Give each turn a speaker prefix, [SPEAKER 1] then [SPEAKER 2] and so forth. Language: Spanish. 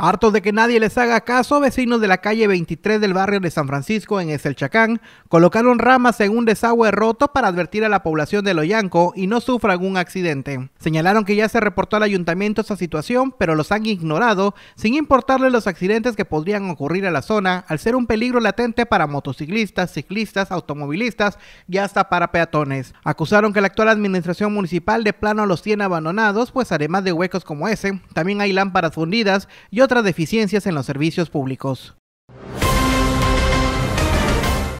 [SPEAKER 1] Hartos de que nadie les haga caso, vecinos de la calle 23 del barrio de San Francisco en Eselchacán colocaron ramas en un desagüe roto para advertir a la población de Loyanco y no sufra algún accidente. Señalaron que ya se reportó al ayuntamiento esa situación, pero los han ignorado sin importarle los accidentes que podrían ocurrir a la zona al ser un peligro latente para motociclistas, ciclistas, automovilistas y hasta para peatones. Acusaron que la actual administración municipal de plano los tiene abandonados, pues además de huecos como ese, también hay lámparas fundidas y otros otras deficiencias en los servicios públicos.